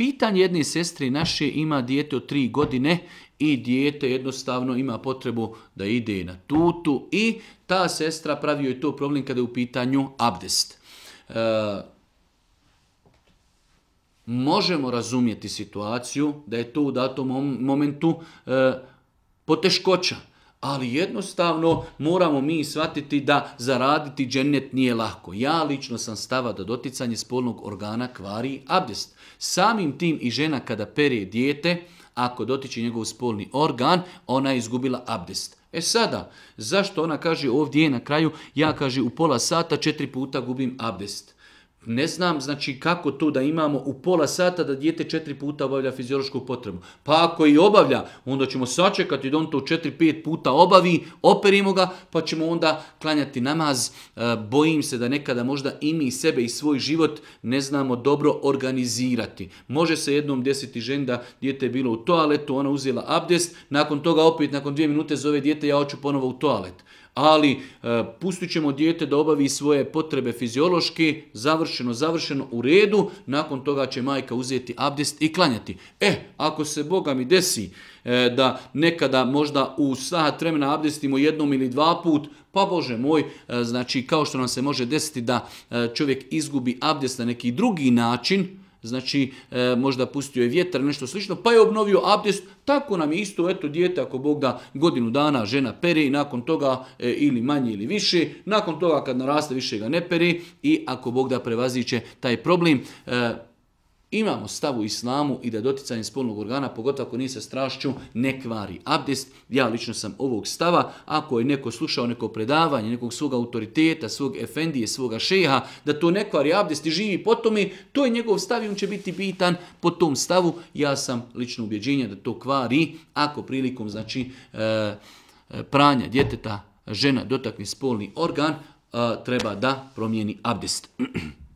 Pitanje jedne sestri naše ima dijete od tri godine i dijete jednostavno ima potrebu da ide na tutu i ta sestra pravio je to problem kada je u pitanju abdest. E, možemo razumjeti situaciju da je to u datom momentu e, poteškoća. Ali jednostavno moramo mi shvatiti da zaraditi džennet nije lako. Ja lično sam stava da doticanje spolnog organa kvari abdest. Samim tim i žena kada perije dijete, ako dotiče njegov spolni organ, ona je izgubila abdest. E sada, zašto ona kaže ovdje na kraju, ja kaže u pola sata četiri puta gubim abdest. Ne znam znači kako to da imamo u pola sata da dijete četiri puta obavlja fiziološku potrebu. Pa ako i obavlja, onda ćemo sačekati da on to četiri, pet puta obavi, operimo ga, pa ćemo onda klanjati namaz. E, bojim se da nekada možda i mi sebe i svoj život ne znamo dobro organizirati. Može se jednom desiti žen da dijete je bilo u toaletu, ona uzela abdest, nakon toga opet nakon dvije minute zove dijete ja hoću ponovo u toalet ali e, pustit ćemo dijete da obavi svoje potrebe fiziološke, završeno, završeno, u redu, nakon toga će majka uzeti abdest i klanjati. E, ako se Boga mi desi e, da nekada možda u sat vremena abdestimo jednom ili dva put, pa Bože moj, e, znači kao što nam se može desiti da e, čovjek izgubi abdest na neki drugi način, znači e, možda pustio je vjetar, nešto slično, pa je obnovio abdest, tako nam je isto, eto, dijete, ako Bog da godinu dana žena peri i nakon toga e, ili manje ili više, nakon toga kad naraste više ga ne peri i ako Bog da prevaziće taj problem, e, imamo stav u islamu i da doticanje spolnog organa, pogotovo ako nije sa strašću, ne kvari abdest. Ja lično sam ovog stava. Ako je neko slušao neko predavanje, nekog svog autoriteta, svog efendije, svoga šeha, da to ne kvari abdest i živi po tome, to je njegov stav i on će biti bitan po tom stavu. Ja sam lično ubjeđenja da to kvari ako prilikom znači e, e, pranja djeteta žena dotakne spolni organ, e, treba da promijeni abdest.